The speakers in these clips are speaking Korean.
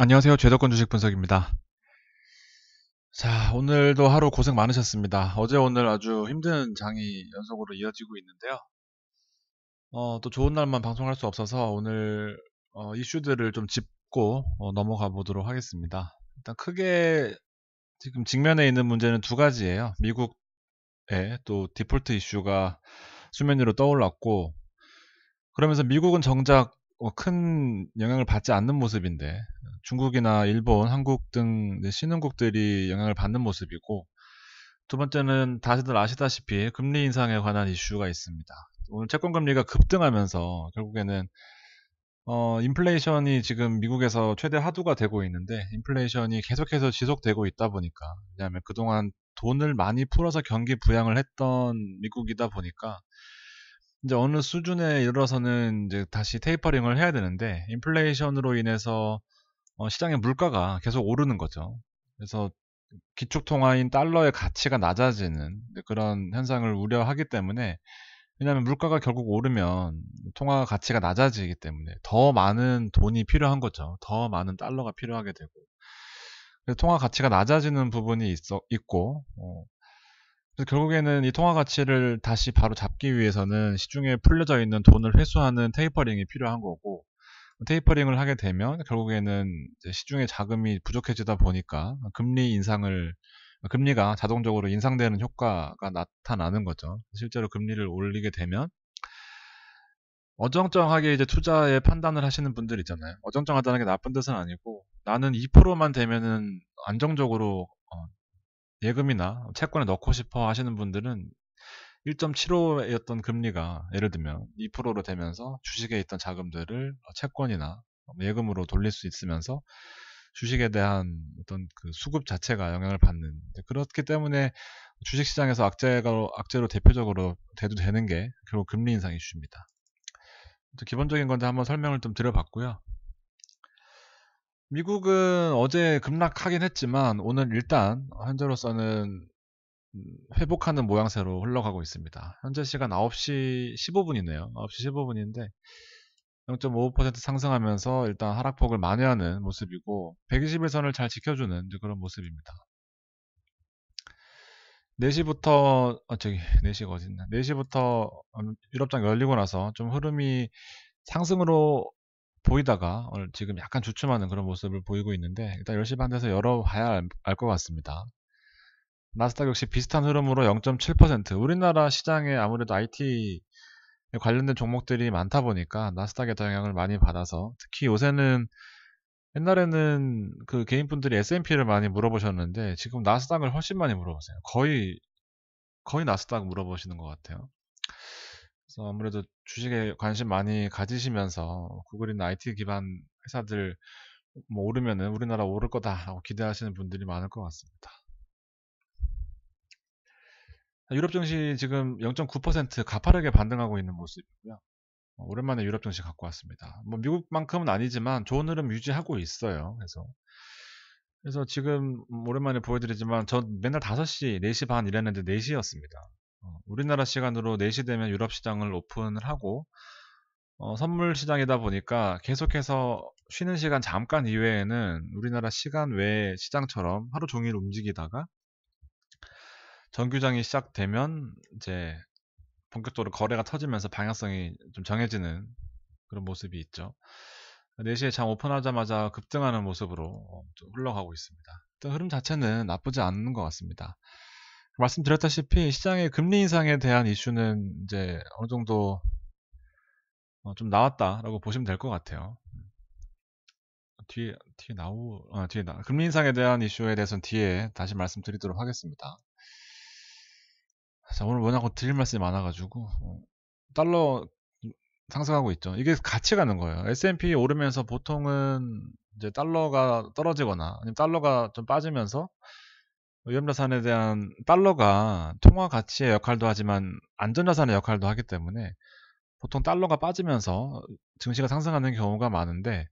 안녕하세요. 죄덕권 주식 분석입니다. 자, 오늘도 하루 고생 많으셨습니다. 어제 오늘 아주 힘든 장이 연속으로 이어지고 있는데요. 어, 또 좋은 날만 방송할 수 없어서 오늘 어, 이슈들을 좀 짚고 어, 넘어가 보도록 하겠습니다. 일단 크게 지금 직면해 있는 문제는 두 가지예요. 미국의 또 디폴트 이슈가 수면 위로 떠올랐고 그러면서 미국은 정작 어, 큰 영향을 받지 않는 모습인데 중국이나 일본, 한국 등 신흥국들이 영향을 받는 모습이고 두 번째는 다들 아시다시피 금리 인상에 관한 이슈가 있습니다. 오늘 채권 금리가 급등하면서 결국에는 어, 인플레이션이 지금 미국에서 최대 하두가 되고 있는데 인플레이션이 계속해서 지속되고 있다 보니까 왜냐하면 그동안 돈을 많이 풀어서 경기 부양을 했던 미국이다 보니까 이제 어느 수준에 이르러서는 이제 다시 테이퍼링을 해야 되는데 인플레이션으로 인해서 어, 시장의 물가가 계속 오르는 거죠. 그래서 기축통화인 달러의 가치가 낮아지는 그런 현상을 우려하기 때문에 왜냐하면 물가가 결국 오르면 통화 가치가 낮아지기 때문에 더 많은 돈이 필요한 거죠. 더 많은 달러가 필요하게 되고 통화 가치가 낮아지는 부분이 있어 있고 어, 결국에는 이 통화 가치를 다시 바로 잡기 위해서는 시중에 풀려져 있는 돈을 회수하는 테이퍼링이 필요한 거고 테이퍼링을 하게 되면 결국에는 시중에 자금이 부족해지다 보니까 금리 인상을 금리가 자동적으로 인상되는 효과가 나타나는 거죠. 실제로 금리를 올리게 되면 어정쩡하게 이제 투자의 판단을 하시는 분들 있잖아요. 어정쩡하다는 게 나쁜 뜻은 아니고 나는 2%만 되면은 안정적으로 어, 예금이나 채권에 넣고 싶어 하시는 분들은 1.75였던 금리가 예를 들면 2%로 되면서 주식에 있던 자금들을 채권이나 예금으로 돌릴 수 있으면서 주식에 대한 어떤 그 수급 자체가 영향을 받는 그렇기 때문에 주식 시장에서 악재가 악재로 대표적으로 대두되는 게 결국 금리 인상 이슈입니다. 기본적인 건데 한번 설명을 좀 드려봤고요. 미국은 어제 급락하긴 했지만 오늘 일단 현재로서는 음, 회복하는 모양새로 흘러가고 있습니다. 현재 시간 9시 15분이네요. 9시 15분인데 0 5 상승하면서 일단 하락폭을 만회하는 모습이고 121선을 잘 지켜주는 그런 모습입니다. 4시부터 어 저기 4시가 어딨나 4시부터 음, 유럽장 열리고 나서 좀 흐름이 상승으로 보이다가 오늘 지금 약간 주춤하는 그런 모습을 보이고 있는데 일단 10시 반돼서 열어봐야 알 것 같습니다. 나스닥 역시 비슷한 흐름으로 0.7% 우리나라 시장에 아무래도 IT 관련된 종목들이 많다 보니까 나스닥에 더 영향을 많이 받아서 특히 요새는 옛날에는 그 개인분들이 S&P를 많이 물어보셨는데 지금 나스닥을 훨씬 많이 물어보세요. 거의 거의 나스닥 물어보시는 것 같아요. 그래서 아무래도 주식에 관심 많이 가지시면서 구글이나 IT 기반 회사들 뭐 오르면은 우리나라 오를 거다라고 기대하시는 분들이 많을 것 같습니다. 유럽 증시 지금 0.9% 가파르게 반등하고 있는 모습이고요. 어, 오랜만에 유럽 증시 갖고 왔습니다. 뭐 미국만큼은 아니지만 좋은 흐름 유지하고 있어요. 그래서 그래서 지금 오랜만에 보여드리지만 전 맨날 5시, 4시 반 이랬는데 4시였습니다. 어, 우리나라 시간으로 4시 되면 유럽 시장을 오픈을 하고 어, 선물 시장이다 보니까 계속해서 쉬는 시간 잠깐 이외에는 우리나라 시간 외에 시장처럼 하루 종일 움직이다가 정규장이 시작되면 이제 본격적으로 거래가 터지면서 방향성이 좀 정해지는 그런 모습이 있죠. 4시에 장 오픈하자마자 급등하는 모습으로 어, 흘러가고 있습니다. 흐름 자체는 나쁘지 않은 것 같습니다. 말씀드렸다시피 시장의 금리 인상에 대한 이슈는 이제 어느 정도 어, 좀 나왔다라고 보시면 될 것 같아요. 뒤에 뒤에 나오 아, 뒤에 나 금리 인상에 대한 이슈에 대해서는 뒤에 다시 말씀드리도록 하겠습니다. 자 오늘 워낙 드릴 말씀이 많아가지고 어, 달러 상승하고 있죠. 이게 같이 가는 거예요. S&P 오르면서 보통은 이제 달러가 떨어지거나 아니면 달러가 좀 빠지면서 위험자산에 대한 달러가 통화 가치의 역할도 하지만 안전자산의 역할도 하기 때문에 보통 달러가 빠지면서 증시가 상승하는 경우가 많은데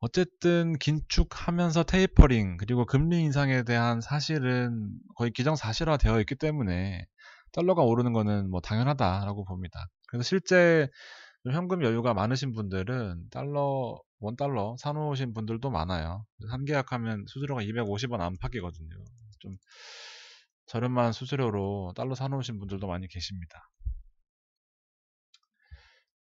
어쨌든 긴축하면서 테이퍼링 그리고 금리 인상에 대한 사실은 거의 기정사실화 되어 있기 때문에 달러가 오르는 거는 뭐 당연하다라고 봅니다. 그래서 실제 현금 여유가 많으신 분들은 달러 원 달러 사놓으신 분들도 많아요. 한 계약하면 수수료가 250원 안팎이거든요. 좀 저렴한 수수료로 달러 사놓으신 분들도 많이 계십니다.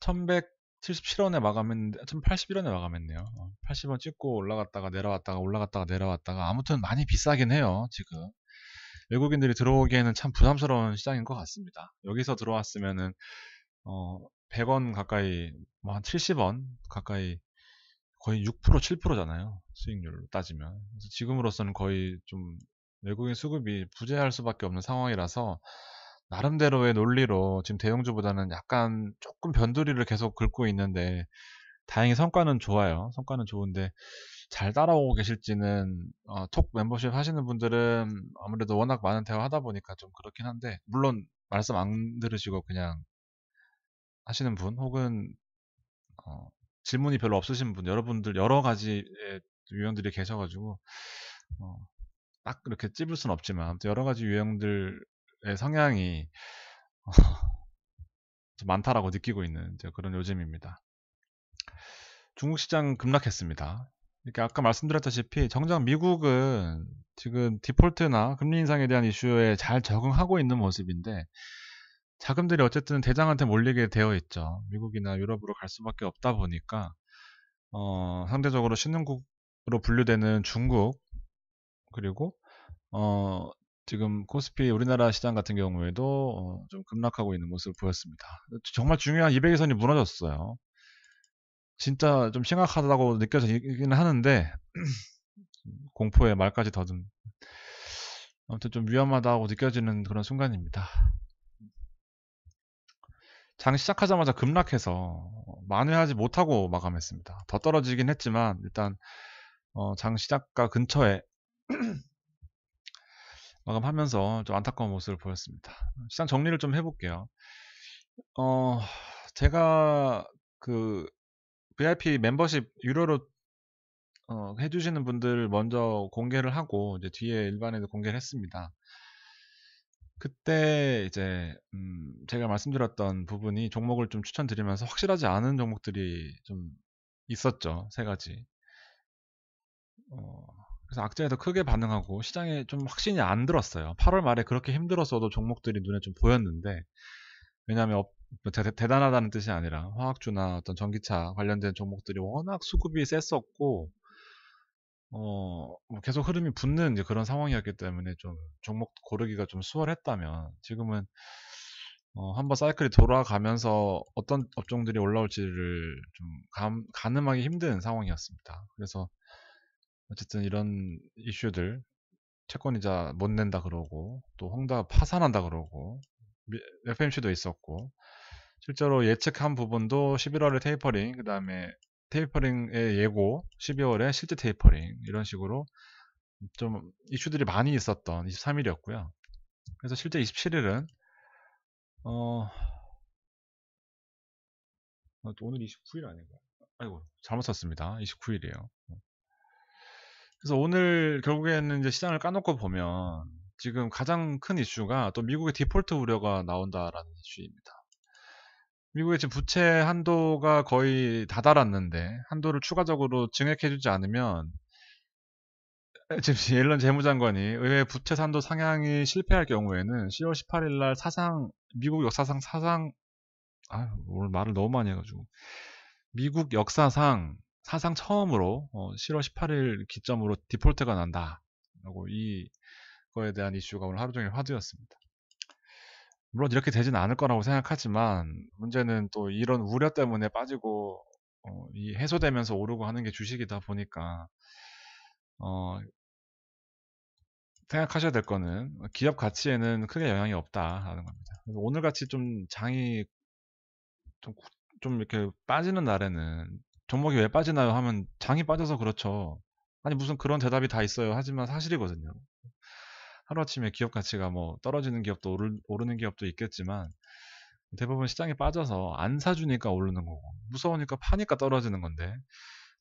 1177원에 마감했는데 1081원에 마감했네요. 80원 어, 찍고 올라갔다가 내려왔다가 올라갔다가 내려왔다가 아무튼 많이 비싸긴 해요. 지금 외국인들이 들어오기에는 참 부담스러운 시장인 것 같습니다. 여기서 들어왔으면은 어 100원 가까이 뭐 한 70원 가까이 거의 6% 7%잖아요. 수익률로 따지면. 지금으로서는 거의 좀 외국인 수급이 부재할 수밖에 없는 상황이라서 나름대로의 논리로 지금 대형주보다는 약간 조금 변두리를 계속 긁고 있는데 다행히 성과는 좋아요. 성과는 좋은데 잘 따라오고 계실지는 어, 톡 멤버십 하시는 분들은 아무래도 워낙 많은 대화하다 보니까 좀 그렇긴 한데 물론 말씀 안 들으시고 그냥 하시는 분 혹은 어, 질문이 별로 없으신 분 여러분들 여러 가지 위원들이 계셔가지고 어, 딱 그렇게 찝을 순 없지만 아무튼 여러 가지 유형들의 성향이 어, 많다라고 느끼고 있는 그런 요즘입니다. 중국 시장 급락했습니다. 이렇게 아까 말씀드렸다시피 정작 미국은 지금 디폴트나 금리 인상에 대한 이슈에 잘 적응하고 있는 모습인데 자금들이 어쨌든 대장한테 몰리게 되어 있죠. 미국이나 유럽으로 갈 수밖에 없다 보니까 어, 상대적으로 신흥국으로 분류되는 중국 그리고 어, 지금 코스피 우리나라 시장 같은 경우에도 어, 좀 급락하고 있는 모습을 보였습니다. 정말 중요한 200일선이 무너졌어요. 진짜 좀 심각하다고 느껴지기는 하는데 공포의 말까지 더듬 아무튼 좀 위험하다고 느껴지는 그런 순간입니다. 장 시작하자마자 급락해서 만회하지 못하고 마감했습니다. 더 떨어지긴 했지만 일단 어, 장시작과 근처에 마감하면서 좀 안타까운 모습을 보였습니다. 시장 정리를 좀 해볼게요. 어, 제가 그 VIP 멤버십 유료로 어, 해주시는 분들 먼저 공개를 하고 이제 뒤에 일반에도 공개를 했습니다. 그때 이제 음, 제가 말씀드렸던 부분이 종목을 좀 추천드리면서 확실하지 않은 종목들이 좀 있었죠 세 가지. 어, 그래서 악재에 더 크게 반응하고 시장에 좀 확신이 안 들었어요. 8월 말에 그렇게 힘들었어도 종목들이 눈에 좀 보였는데 왜냐하면 뭐 대, 대단하다는 뜻이 아니라 화학주나 어떤 전기차 관련된 종목들이 워낙 수급이 셌었고 어, 뭐 계속 흐름이 붙는 이제 그런 상황이었기 때문에 좀 종목 고르기가 좀 수월했다면 지금은 어, 한번 사이클이 돌아가면서 어떤 업종들이 올라올지를 좀 감, 가늠하기 힘든 상황이었습니다. 그래서 어쨌든 이런 이슈들 채권이자 못 낸다 그러고 또 홍다 파산한다 그러고 FMC도 있었고 실제로 예측한 부분도 11월에 테이퍼링 그 다음에 테이퍼링의 예고 12월에 실제 테이퍼링 이런 식으로 좀 이슈들이 많이 있었던 23일이었고요 그래서 실제 27일은 어, 어 오늘 29일 아닌가요? 아이고 잘못 썼습니다 29일이에요 그래서 오늘 결국에는 이제 시장을 까놓고 보면 지금 가장 큰 이슈가 또 미국의 디폴트 우려가 나온다라는 이슈입니다. 미국의 지금 부채 한도가 거의 다 달았는데 한도를 추가적으로 증액해주지 않으면 지금 옐런 재무장관이 의회 부채 산도 상향이 실패할 경우에는 10월 18일 날 사상 미국 역사상 사상 아 오늘 말을 너무 많이 해가지고 미국 역사상 사상 처음으로 어, 10월 18일 기점으로 디폴트가 난다. 라고 이 거에 대한 이슈가 오늘 하루 종일 화두였습니다. 물론 이렇게 되진 않을 거라고 생각하지만 문제는 또 이런 우려 때문에 빠지고 어, 이 해소되면서 오르고 하는 게 주식이다 보니까 어, 생각하셔야 될 거는 기업 가치에는 크게 영향이 없다라는 겁니다. 그래서 오늘 같이 좀 장이 좀, 좀 이렇게 빠지는 날에는 종목이 왜 빠지나요? 하면 장이 빠져서 그렇죠. 아니 무슨 그런 대답이 다 있어요. 하지만 사실이거든요. 하루아침에 기업 가치가 뭐 떨어지는 기업도 오르, 오르는 기업도 있겠지만 대부분 시장에 빠져서 안 사주니까 오르는 거고 무서우니까 파니까 떨어지는 건데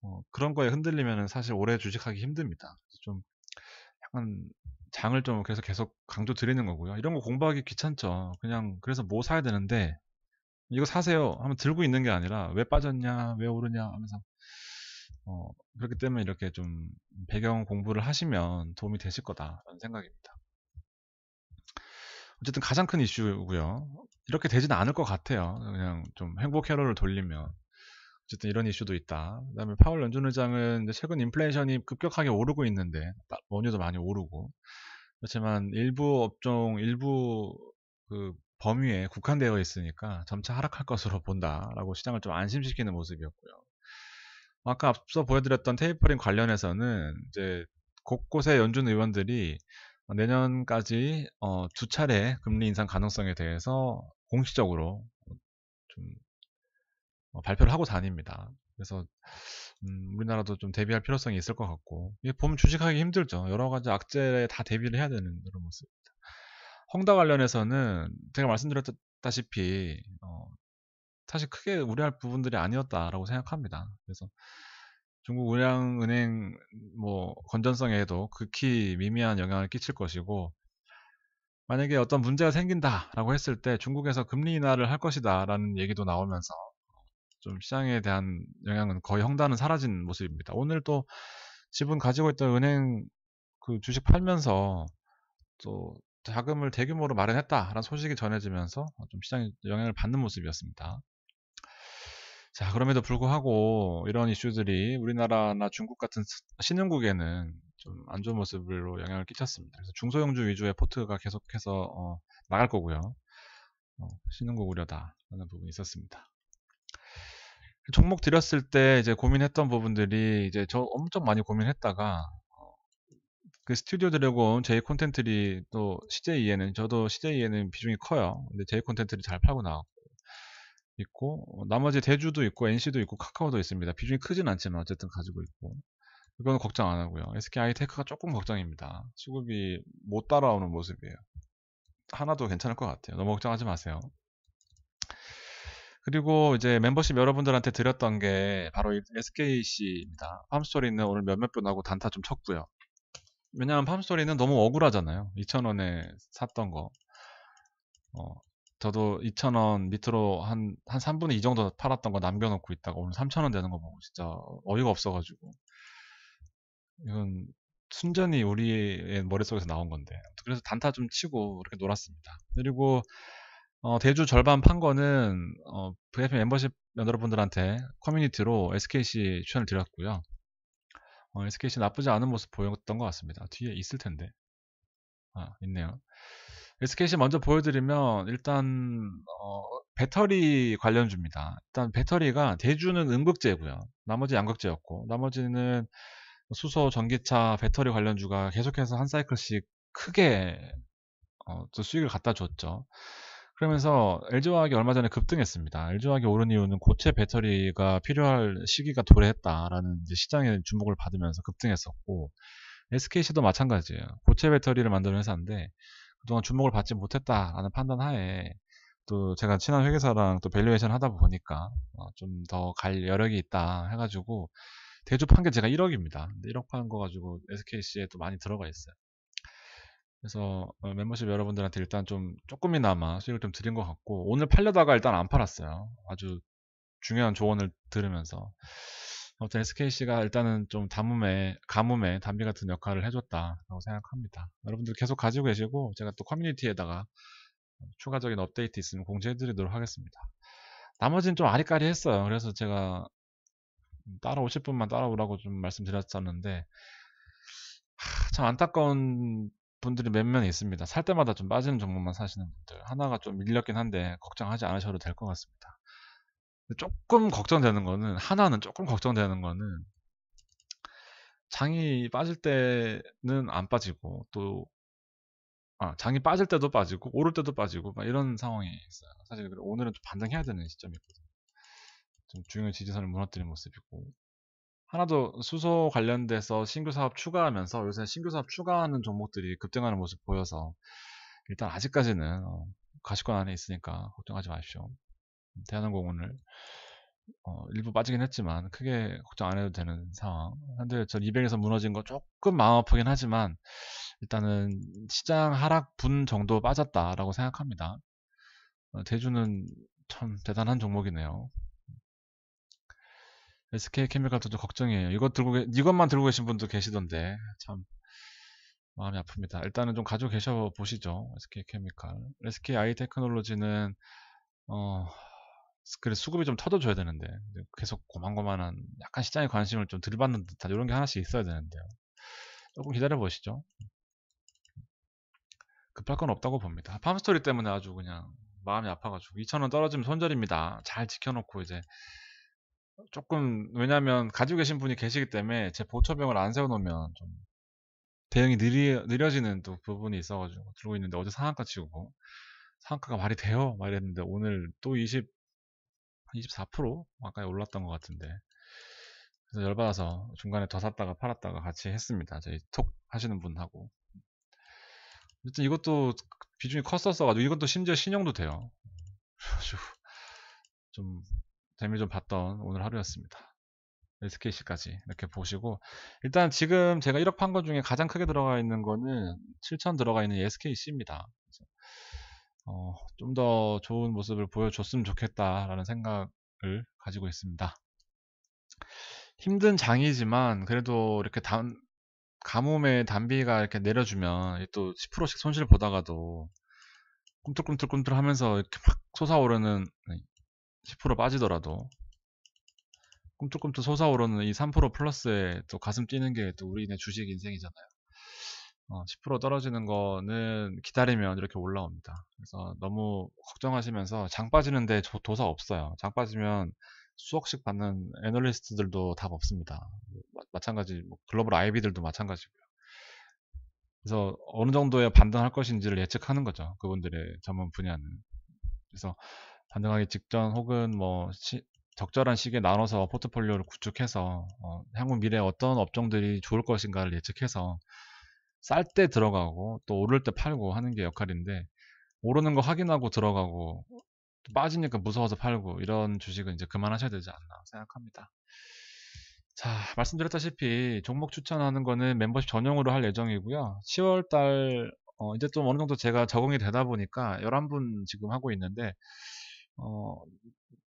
어, 그런 거에 흔들리면 사실 오래 주식하기 힘듭니다. 좀 약간 장을 좀 계속 계속 강조 드리는 거고요. 이런 거 공부하기 귀찮죠. 그냥 그래서 뭐 사야 되는데 이거 사세요 하면 들고 있는 게 아니라 왜 빠졌냐 왜 오르냐 하면서 어, 그렇기 때문에 이렇게 좀 배경 공부를 하시면 도움이 되실 거다라는 생각입니다. 어쨌든 가장 큰 이슈고요. 이렇게 되진 않을 것 같아요. 그냥 좀 행복 회로를 돌리면 어쨌든 이런 이슈도 있다. 그다음에 파월 연준 의장은 최근 인플레이션이 급격하게 오르고 있는데 원유도 많이 오르고 그렇지만 일부 업종 일부 그 범위에 국한되어 있으니까 점차 하락할 것으로 본다라고 시장을 좀 안심시키는 모습이었고요. 아까 앞서 보여드렸던 테이퍼링 관련해서는 이제 곳곳의 연준 의원들이 내년까지 어, 두 차례 금리 인상 가능성에 대해서 공식적으로 좀 어, 발표를 하고 다닙니다. 그래서 음, 우리나라도 좀 대비할 필요성이 있을 것 같고 이 보면 주식하기 힘들죠. 여러 가지 악재에 다 대비를 해야 되는 그런 모습입니다. 헝다 관련해서는 제가 말씀드렸다시피 어, 사실 크게 우려할 부분들이 아니었다라고 생각합니다. 그래서 중국 우량은행 뭐 건전성에도 극히 미미한 영향을 끼칠 것이고 만약에 어떤 문제가 생긴다라고 했을 때 중국에서 금리 인하를 할 것이다라는 얘기도 나오면서 좀 시장에 대한 영향은 거의 헝다는 사라진 모습입니다. 오늘 또 지분 가지고 있던 은행 그 주식 팔면서 또 자금을 대규모로 마련했다라는 소식이 전해지면서 좀 시장에 영향을 받는 모습이었습니다. 자, 그럼에도 불구하고 이런 이슈들이 우리나라나 중국 같은 신흥국에는 좀 안 좋은 모습으로 영향을 끼쳤습니다. 그래서 중소형주 위주의 포트가 계속해서 어, 나갈 거고요. 어, 신흥국 우려다라는 부분이 있었습니다. 종목 드렸을 때 이제 고민했던 부분들이 이제 저 엄청 많이 고민했다가 그 스튜디오 드래곤 제이 콘텐트리 또 CJ에는 저도 CJ에는 비중이 커요. 근데 제이 콘텐트리 잘 팔고 나왔고 있고 어, 나머지 대주도 있고 NC도 있고 카카오도 있습니다. 비중이 크진 않지만 어쨌든 가지고 있고 이거는 걱정 안 하고요. SKI 테크가 조금 걱정입니다. 수급이 못 따라오는 모습이에요. 하나도 괜찮을 것 같아요. 너무 걱정하지 마세요. 그리고 이제 멤버십 여러분들한테 드렸던 게 바로 SKC입니다. 팜스토리는 오늘 몇몇 분하고 단타 좀 쳤고요. 왜냐하면 팜스토리는 너무 억울하잖아요. 2,000원에 샀던 거. 어, 저도 2,000원 밑으로 한, 한 3분의 2 정도 팔았던 거 남겨놓고 있다가 오늘 3,000원 되는 거 보고 진짜 어이가 없어가지고. 이건 순전히 우리의 머릿속에서 나온 건데. 그래서 단타 좀 치고 이렇게 놀았습니다. 그리고, 어, 대주 절반 판 거는, 어, VFM 멤버십 여러분들한테 커뮤니티로 SKC 추천을 드렸고요. 어, SKC 나쁘지 않은 모습 보였던 것 같습니다. 뒤에 있을 텐데. 아, 있네요. SKC 먼저 보여드리면 일단 어, 배터리 관련주입니다. 일단 배터리가 대주는 음극재고요. 나머지 양극재였고 나머지는 수소, 전기차, 배터리 관련주가 계속해서 한 사이클씩 크게 어, 수익을 갖다 줬죠. 그러면서 LG화학이 얼마 전에 급등했습니다. LG화학이 오른 이유는 고체 배터리가 필요할 시기가 도래했다라는 시장의 주목을 받으면서 급등했었고 SKC도 마찬가지예요. 고체 배터리를 만드는 회사인데 그동안 주목을 받지 못했다라는 판단하에 또 제가 친한 회계사랑 또 밸류에이션 하다 보니까 어 좀더 갈 여력이 있다 해가지고 대주 판 게 제가 1억입니다. 1억 판 거 가지고 SKC에 또 많이 들어가 있어요. 그래서 어, 멤버십 여러분들한테 일단 좀 조금이나마 수익을 좀 드린 것 같고 오늘 팔려다가 일단 안 팔았어요. 아주 중요한 조언을 들으면서 아무튼 SKC가 일단은 좀 담음에 가뭄에 담비 같은 역할을 해줬다라고 생각합니다. 여러분들 계속 가지고 계시고 제가 또 커뮤니티에다가 추가적인 업데이트 있으면 공지해드리도록 하겠습니다. 나머지는 좀 아리까리했어요. 그래서 제가 따라오실 분만 따라오라고 좀 말씀드렸었는데 참 안타까운 분들이 몇 명 있습니다. 살 때마다 좀 빠지는 종목만 사시는 분들 하나가 좀 밀렸긴 한데 걱정하지 않으셔도 될 것 같습니다. 조금 걱정되는 거는 하나는 조금 걱정되는 거는 장이 빠질 때는 안 빠지고 또 아, 장이 빠질 때도 빠지고 오를 때도 빠지고 막 이런 상황이 있어요. 사실 오늘은 좀 반등해야 되는 시점이거든요. 좀 중요한 지지선을 무너뜨린 모습이고 하나 도 수소 관련돼서 신규 사업 추가하면서 요새 신규 사업 추가하는 종목들이 급등하는 모습 보여서 일단 아직까지는 어, 가시권 안에 있으니까 걱정하지 마십시오. 음, 대한항공을 어, 일부 빠지긴 했지만 크게 걱정 안 해도 되는 상황. 현재 전 200에서 무너진 거 조금 마음 아프긴 하지만 일단은 시장 하락분 정도 빠졌다라고 생각합니다. 어, 대주는 참 대단한 종목이네요. SK 케미칼도 좀 걱정이에요. 이것 들고 계, 이것만 들고 계신 분도 계시던데 참 마음이 아픕니다. 일단은 좀 가지고 계셔 보시죠. SK 케미칼, SK 아이 테크놀로지는 어 그래 수급이 좀 터져줘야 되는데 계속 고만고만한 약간 시장에 관심을 좀 들받는 듯한 이런 게 하나씩 있어야 되는데요. 조금 기다려 보시죠. 급할 건 없다고 봅니다. 팜스토리 때문에 아주 그냥 마음이 아파가지고 2천원 떨어지면 손절입니다. 잘 지켜놓고 이제 조금 왜냐면 하 가지고 계신 분이 계시기 때문에 제 보초병을 안 세워놓으면 좀 대응이 느리, 느려지는 또 부분이 있어가지고 들고 있는데 어제 상한가 치고 상한가가 말이 돼요 말 이랬는데 오늘 또 20, 24% 아까 올랐던 것 같은데 그래서 열받아서 중간에 더 샀다가 팔았다가 같이 했습니다 저희 톡 하시는 분하고 어쨌든 이것도 비중이 컸었어가지고 이것도 심지어 신용도 돼요 좀 재미 좀 봤던 오늘 하루였습니다. SKC까지 이렇게 보시고 일단 지금 제가 1억 판 것 중에 가장 크게 들어가 있는 거는 7천 들어가 있는 SKC입니다. 어, 좀 더 좋은 모습을 보여줬으면 좋겠다라는 생각을 가지고 있습니다. 힘든 장이지만 그래도 이렇게 단, 가뭄에 단비가 이렇게 내려주면 또 10%씩 손실 보다가도 꿈틀꿈틀꿈틀 하면서 이렇게 막 솟아오르는 네, 10% 빠지더라도 꿈틀꿈틀 솟아오르는 이 3% 플러스에 또 가슴 뛰는 게 또 우리네 주식 인생이잖아요. 어, 10% 떨어지는 거는 기다리면 이렇게 올라옵니다. 그래서 너무 걱정하시면서 장 빠지는데 도사 없어요. 장 빠지면 수억씩 받는 애널리스트들도 답 없습니다. 마, 찬가지 뭐 글로벌 아이비들도 마찬가지고요. 그래서 어느 정도의 반등할 것인지를 예측하는 거죠. 그분들의 전문 분야는. 그래서 단정하기 직전 혹은 뭐 시, 적절한 시기에 나눠서 포트폴리오를 구축해서 어, 향후 미래에 어떤 업종들이 좋을 것인가를 예측해서 쌀 때 들어가고 또 오를 때 팔고 하는 게 역할인데 오르는 거 확인하고 들어가고 빠지니까 무서워서 팔고 이런 주식은 이제 그만하셔야 되지 않나 생각합니다. 자, 말씀드렸다시피 종목 추천하는 거는 멤버십 전용으로 할 예정이고요. 10월 달 어, 이제 좀 어느 정도 제가 적응이 되다 보니까 11분 지금 하고 있는데 어,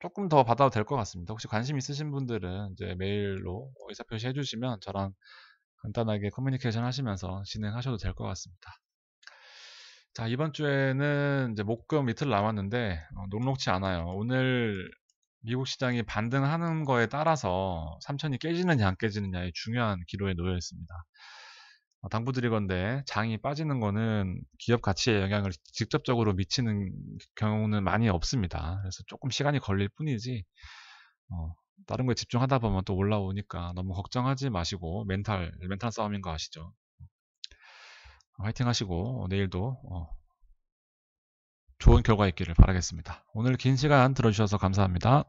조금 더 받아도 될 것 같습니다. 혹시 관심 있으신 분들은 이제 메일로 의사 표시해 주시면 저랑 간단하게 커뮤니케이션 하시면서 진행하셔도 될 것 같습니다. 자, 이번 주에는 이제 목금 이틀 남았는데 어, 녹록치 않아요. 오늘 미국 시장이 반등하는 거에 따라서 삼천이 깨지느냐 안 깨지느냐의 중요한 기로에 놓여 있습니다. 어, 당부드릴 건데 장이 빠지는 거는 기업 가치에 영향을 직접적으로 미치는 경우는 많이 없습니다. 그래서 조금 시간이 걸릴 뿐이지 어, 다른 거에 집중하다 보면 또 올라오니까 너무 걱정하지 마시고 멘탈 멘탈 싸움인 거 아시죠? 어, 화이팅 하시고 내일도 어, 좋은 결과 있기를 바라겠습니다. 오늘 긴 시간 들어주셔서 감사합니다.